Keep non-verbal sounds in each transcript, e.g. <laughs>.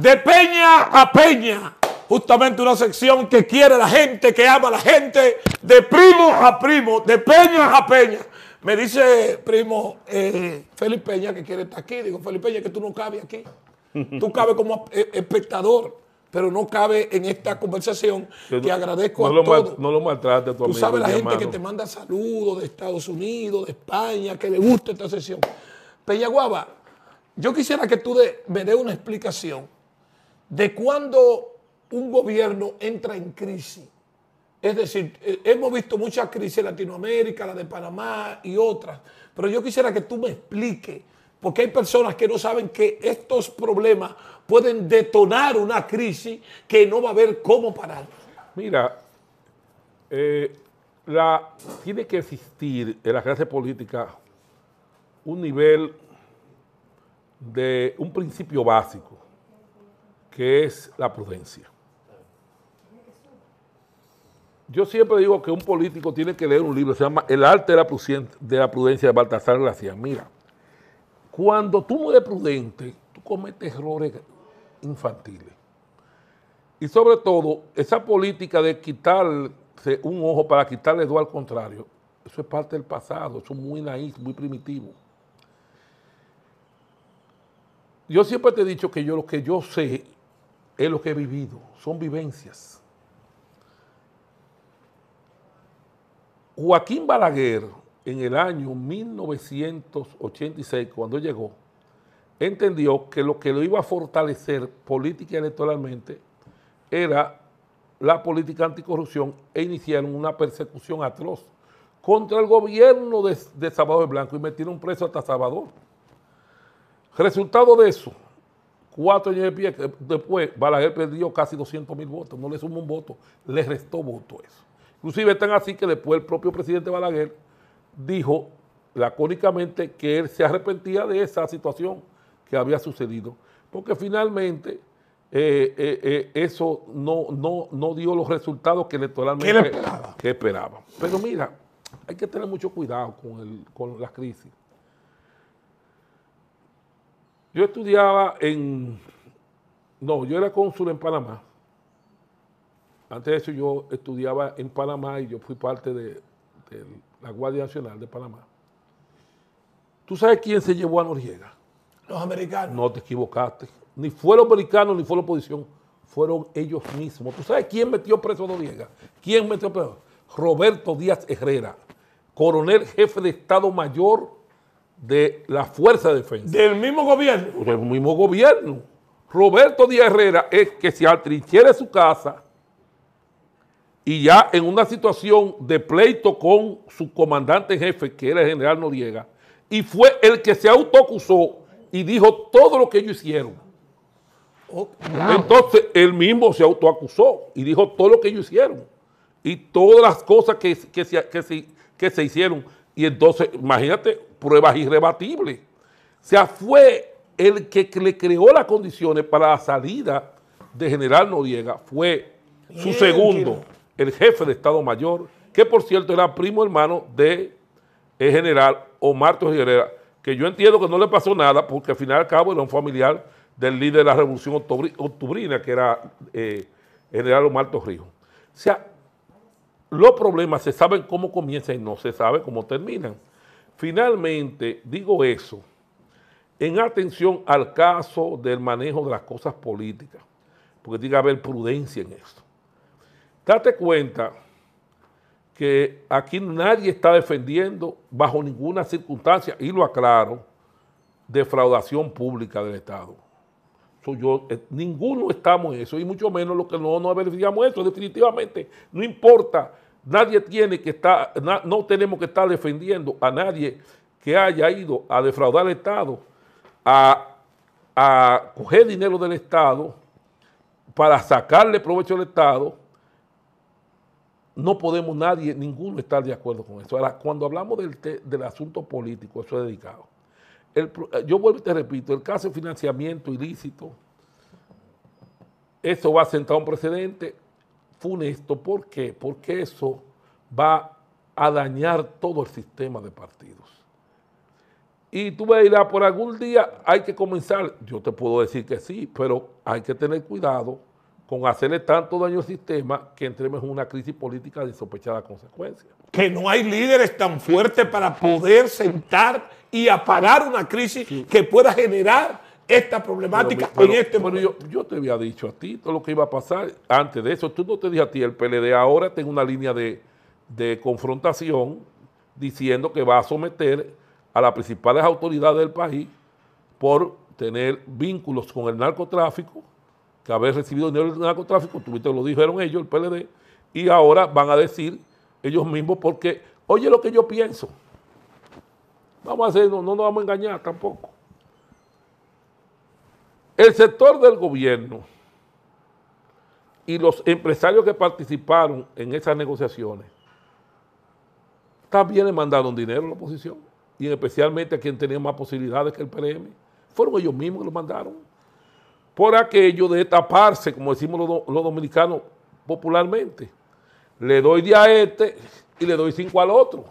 de peña a peña. Justamente una sección que quiere la gente, que ama a la gente, de primo a primo, de peña a peña. Me dice primo eh, Felipe Peña que quiere estar aquí. Digo, Felipe Peña, que tú no cabes aquí. <laughs> Tú cabes como e-, espectador, pero no cabes en esta conversación que, agradezco a todos. No lo maltrates a tu Tú sabes la gente que te manda saludos de Estados Unidos, de España, que le gusta esta sesión. Peña Guava, yo quisiera que tú me des una explicación de cuando un gobierno entra en crisis. Es decir, eh, hemos visto muchas crisis en Latinoamérica, la de Panamá y otras, pero yo quisiera que tú me expliques, porque hay personas que no saben que estos problemas pueden detonar una crisis que no va a haber cómo parar. Mira, eh, tiene que existir en la clase política un nivel de un principio básico que es la prudencia. Yo siempre digo que un político tiene que leer un libro, se llama El arte de la prudencia de, Baltasar Gracián. Mira, cuando tú no eres prudente, tú cometes errores infantiles. Y sobre todo, esa política de quitarse un ojo para quitarle dos al contrario, eso es parte del pasado, eso es muy naíz, muy primitivo. Yo siempre te he dicho que yo lo que yo sé es lo que he vivido, son vivencias. Joaquín Balaguer, en el año 1986, cuando llegó, entendió que lo que lo iba a fortalecer política electoralmente era la política anticorrupción e iniciaron una persecución atroz contra el gobierno de, de Salvador Blanco y metieron preso hasta Salvador. Resultado de eso, Cuatro años después, Balaguer perdió casi 200 mil votos. No le sumó un voto, le restó voto eso. Inclusive están así que después el propio presidente Balaguer dijo lacónicamente que él se arrepentía de esa situación que había sucedido. Porque finalmente eh, eh, eh, eso no, no, no, dio los resultados que electoralmente esperaba? esperaban. Pero mira, hay que tener mucho cuidado con, el, con las crisis. Yo estudiaba en... No, yo era cónsul en Panamá. Antes de eso yo estudiaba en Panamá y yo fui parte de, la Guardia Nacional de Panamá. ¿Tú sabes quién se llevó a Noriega? Los americanos. No te equivocaste. Ni fueron americanos ni fue la oposición. Fueron ellos mismos. ¿Tú sabes quién metió preso a Noriega? ¿Quién metió preso? Roberto Díaz Herrera, coronel jefe de Estado Mayor de la Fuerza de Defensa. Del mismo gobierno. Del mismo gobierno. Roberto Díaz Herrera es que se atrinchera su casa y ya en una situación de pleito con su comandante en jefe, que era el general Noriega, y fue el que se autoacusó y dijo todo lo que ellos hicieron. Oh, entonces, él mismo se autoacusó y dijo todo lo que ellos hicieron y todas las cosas que, se, que, que se hicieron. Y entonces, imagínate, pruebas irrebatibles. O sea, fue el que le creó las condiciones para la salida de General Noriega, fue su segundo, el jefe de Estado Mayor, que por cierto era primo hermano de eh, General Omar Torres que yo entiendo que no le pasó nada porque al final y al cabo era un familiar del líder de la revolución octubrina, que era eh, general Omar Torrijos. O sea, los problemas se saben cómo comienzan y no se sabe cómo terminan. Finalmente, digo eso en atención al caso del manejo de las cosas políticas, porque tiene que haber prudencia en esto. Date cuenta que aquí nadie está defendiendo bajo ninguna circunstancia, y lo aclaro, defraudación pública del Estado. yo, eh, ninguno estamos en eso, y mucho menos lo que no nos beneficiamos eso. Definitivamente, no importa Nadie tiene que estar, no tenemos que estar defendiendo a nadie que haya ido a defraudar al Estado, a, coger dinero del Estado para sacarle provecho al Estado. No podemos nadie, ninguno estar de acuerdo con eso. cuando hablamos del, del asunto político, eso es dedicado. Eh, yo vuelvo y te repito, el caso de financiamiento ilícito, eso va a sentar un precedente funesto. ¿Por qué? Porque eso va a dañar todo el sistema de partidos. Y tú me dirás, por algún día hay que comenzar. Yo te puedo decir que sí, pero hay que tener cuidado con hacerle tanto daño al sistema que entremos en una crisis política de sospechada consecuencia. Que no hay líderes tan fuertes para poder sentar y apagar una crisis que pueda generar esta problemática en este momento. Yo, yo, te había dicho a ti todo lo que iba a pasar antes de eso. Tú no te dije a ti, el PLD ahora tiene una línea de, confrontación diciendo que va a someter a las principales autoridades del país por tener vínculos con el narcotráfico, que haber recibido dinero del narcotráfico, tuviste lo dijeron ellos, el PLD, y ahora van a decir ellos mismos porque, oye lo que yo pienso, vamos a hacer, no nos vamos a engañar tampoco. El sector del gobierno y los empresarios que participaron en esas negociaciones también le mandaron dinero a la oposición y especialmente a quien tenía más posibilidades que el PRM. Fueron ellos mismos que lo mandaron por aquello de taparse, como decimos los, dominicanos popularmente. Le doy día a este y le doy cinco al otro.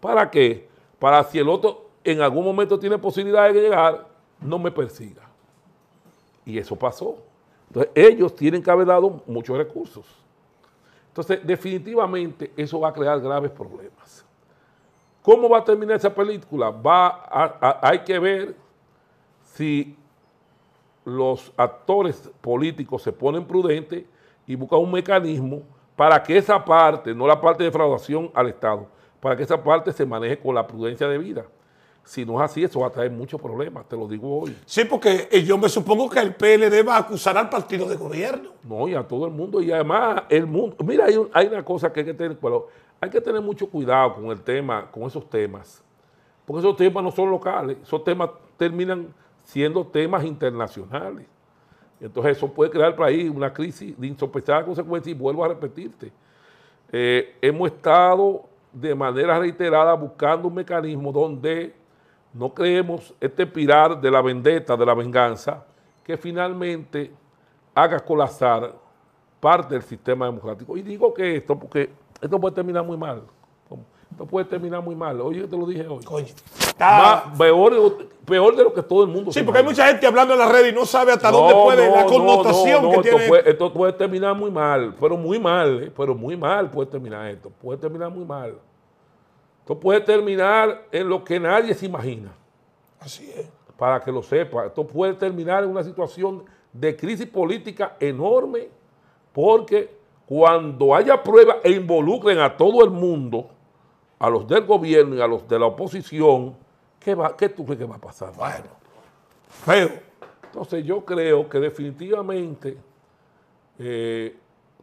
¿Para qué? Para si el otro en algún momento tiene posibilidad de llegar, no me persiga. Y eso pasó. Entonces, ellos tienen que haber dado muchos recursos. Entonces, definitivamente, eso va a crear graves problemas. ¿Cómo va a terminar esa película? Va hay que ver si los actores políticos se ponen prudentes y buscan un mecanismo para que esa parte, no la parte de defraudación al Estado, para que esa parte se maneje con la prudencia de vida. Si no es así, eso va a traer muchos problemas, te lo digo hoy. Sí, porque eh, yo me supongo que el PLD va a acusar al partido de gobierno. No, y a todo el mundo. Y además, el mundo. Mira, hay, una cosa que hay que tener Hay que tener mucho cuidado con el tema, con esos temas. Porque esos temas no son locales, esos temas terminan siendo temas internacionales. Entonces eso puede crear para ahí una crisis de insospechadas consecuencias y vuelvo a repetirte. Eh, hemos estado de manera reiterada buscando un mecanismo donde no creemos este pirar de la vendetta, de la venganza, que finalmente haga colapsar parte del sistema democrático. Y digo que esto porque esto puede terminar muy mal. Esto puede terminar muy mal. Oye, te lo dije hoy. Coño. Ah. peor, de lo que todo el mundo Sí, porque hay mucha gente hablando en la red y no sabe hasta dónde puede la connotación que esto tiene. Puede, esto puede terminar muy mal, pero muy mal, eh, pero muy mal puede terminar esto. Puede terminar muy mal. Esto puede terminar en lo que nadie se imagina. Así es. Para que lo sepa, esto puede terminar en una situación de crisis política enorme, porque cuando haya pruebas e involucren a todo el mundo, a los del gobierno y a los de la oposición, ¿qué, va, qué tú crees que va a pasar? Bueno, feo. Entonces yo creo que definitivamente eh,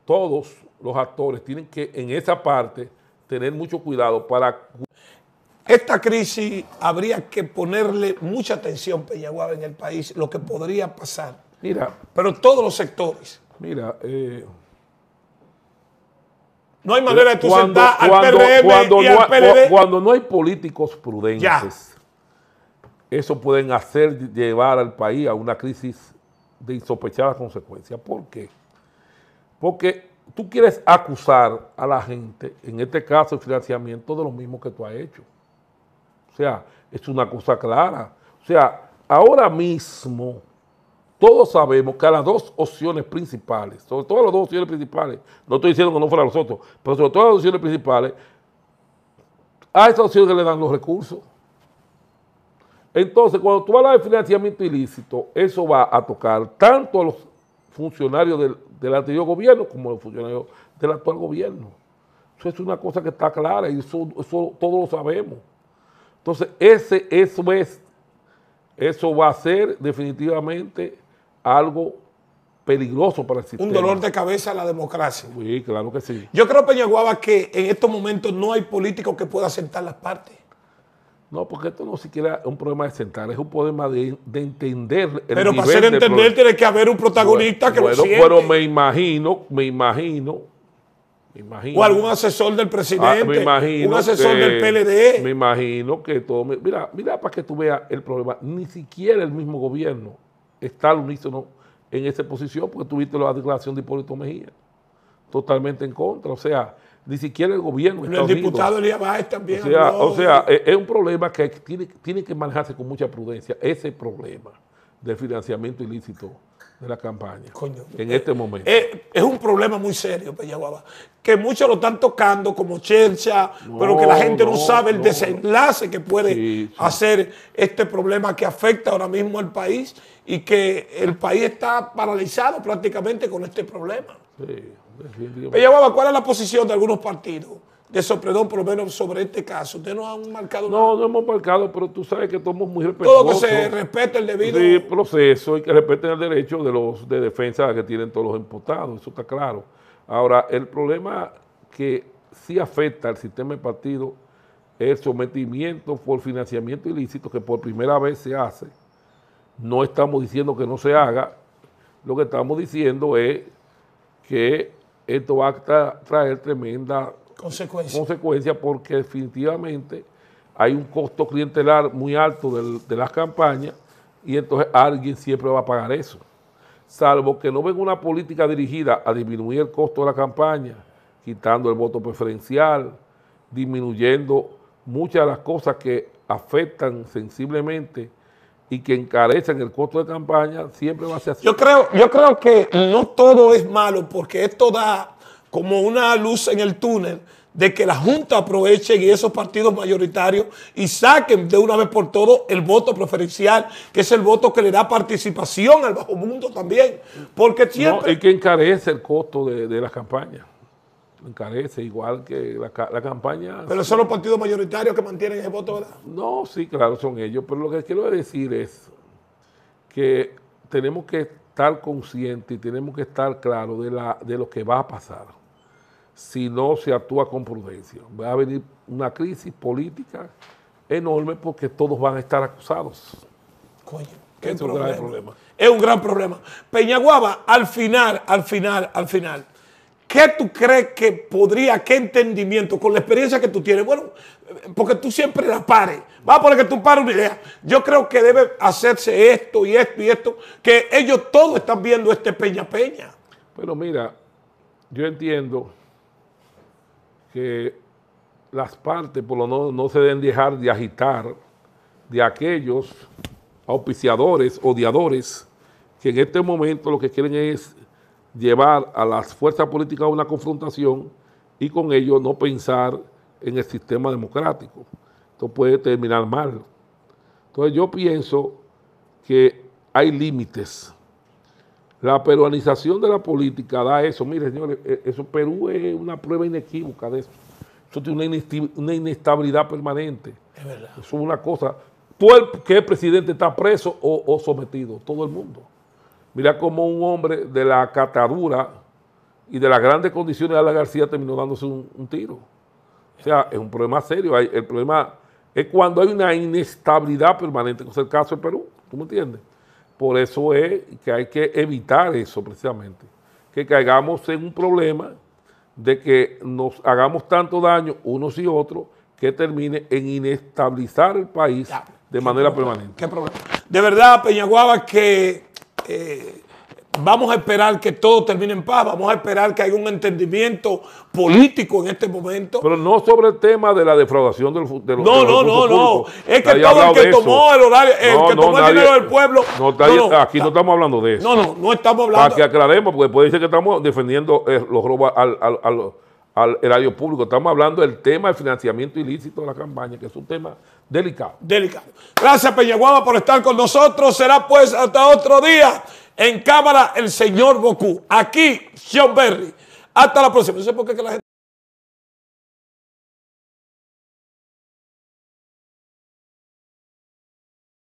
todos los actores tienen que en esa parte tener mucho cuidado para... Esta crisis habría que ponerle mucha atención, Peñaguaba, en el país, lo que podría pasar. Mira. Pero todos los sectores. Mira, eh, no hay manera de tú sentar al cuando, y no, al Cuando no hay políticos prudentes, eso pueden hacer llevar al país a una crisis de insospechadas consecuencias. ¿Por qué? Porque tú quieres acusar a la gente, en este caso el financiamiento de lo mismo que tú has hecho. O sea, es una cosa clara. O sea, ahora mismo todos sabemos que a las dos opciones principales, sobre todo las dos opciones principales, no estoy diciendo que no fuera los otros, pero sobre todas las opciones principales, a esas opciones le dan los recursos. Entonces, cuando tú hablas de financiamiento ilícito, eso va a tocar tanto a los funcionarios del, anterior gobierno como los funcionarios del actual gobierno. Eso es una cosa que está clara y eso, todos lo sabemos. Entonces, ese, eso es, eso va a ser definitivamente algo peligroso para el sistema. Un dolor de cabeza a la democracia. Sí, claro que sí. Yo creo, Peña Guaba, que en estos momentos no hay político que pueda sentar las partes. No, porque esto no siquiera es un problema de sentar, es un problema de, entender el Pero para ser entender tiene que haber un protagonista que bueno, lo siente. Pero me imagino, me imagino, me imagino. O algún asesor del ah, presidente, me imagino un asesor del PLD. Me imagino que todo, mira, mira para que tú veas el problema, ni siquiera el mismo gobierno está al unísono en esa posición, porque tuviste la declaración de Hipólito Mejía, totalmente en contra, o sea ni siquiera el gobierno. el diputado Elías también. O sea, o sea, eh, es un problema que tiene, que manejarse con mucha prudencia, ese problema del financiamiento ilícito de la campaña en este eh, momento. Eh, es, un problema muy serio, Peñaguaba, que muchos lo están tocando como chercha, pero que la gente no, sabe el desenlace que puede hacer este problema que afecta ahora mismo al país y que el país está paralizado prácticamente con este problema. Sí. ¿cuál es la posición de algunos partidos? De sorpresa, por lo menos sobre este caso. Ustedes no han marcado No, nada? no hemos marcado, pero tú sabes que somos muy respetuosos. Todo que se respete el debido. proceso y que respeten el derecho de los de defensa que tienen todos los imputados, eso está claro. Ahora, el problema que sí afecta al sistema de partido el sometimiento por financiamiento ilícito que por primera vez se hace. No estamos diciendo que no se haga, lo que estamos diciendo es que esto va a traer tremenda consecuencia. consecuencia porque definitivamente hay un costo clientelar muy alto de las campañas y entonces alguien siempre va a pagar eso. Salvo que no venga una política dirigida a disminuir el costo de la campaña, quitando el voto preferencial, disminuyendo muchas de las cosas que afectan sensiblemente y que encarecen el costo de campaña, siempre va a ser así. Yo creo, yo creo que no todo es malo, porque esto da como una luz en el túnel de que la Junta aproveche y esos partidos mayoritarios y saquen de una vez por todo el voto preferencial, que es el voto que le da participación al bajo mundo también. Porque siempre... No, es que encarece el costo de, de las campañas encarece, igual que la, campaña. Pero son los partidos mayoritarios que mantienen el voto, ¿verdad? No, sí, claro, son ellos. Pero lo que quiero decir es que tenemos que estar conscientes y tenemos que estar claros de, la, de lo que va a pasar si no se actúa con prudencia. Va a venir una crisis política enorme porque todos van a estar acusados. Coño, es un gran problema. Es un gran problema. Peñaguaba, al final, al final, al final ¿Qué tú crees que podría, qué entendimiento con la experiencia que tú tienes? Bueno, porque tú siempre la pares. Va a poner que tú pares una idea. Yo creo que debe hacerse esto y esto y esto, que ellos todos están viendo este Peña Peña. Pero mira, yo entiendo que las partes por lo no, no se deben dejar de agitar de aquellos auspiciadores, odiadores, que en este momento lo que quieren es llevar a las fuerzas políticas a una confrontación y con ello no pensar en el sistema democrático. Esto puede terminar mal. Entonces yo pienso que hay límites. La peruanización de la política da eso. Mire, señores, e-, eso Perú es una prueba inequívoca de eso. Eso tiene una inestabilidad permanente. Es verdad. Eso es una cosa. Todo el que presidente está preso o, o sometido, todo el mundo. Mira cómo un hombre de la catadura y de las grandes condiciones de Ala García terminó dándose un, tiro. O sea, es un problema serio. El problema es cuando hay una inestabilidad permanente, como es el caso del Perú. ¿Tú me entiendes? Por eso es que hay que evitar eso precisamente. Que caigamos en un problema de que nos hagamos tanto daño unos y otros que termine en inestabilizar el país de manera permanente. De verdad, Peñaguaba, que eh, vamos a esperar que todo termine en paz, vamos a esperar que haya un entendimiento político en este momento. Pero no sobre el tema de la defraudación del, de los, No, no, no, no. Es que todo el que tomó el horario, el que tomó dinero del pueblo. aquí no estamos hablando de eso. No, no, no estamos hablando. Para que aclaremos, porque puede decir que estamos defendiendo eh, los robos al al radio público. Estamos hablando del tema del financiamiento ilícito en la campaña, que es un tema delicado. Delicado. Gracias, Peñaguaba, por estar con nosotros. Será pues hasta otro día. En cámara, el señor Bocú. Aquí, Sean Berry. Hasta la próxima. No sé por qué que la gente...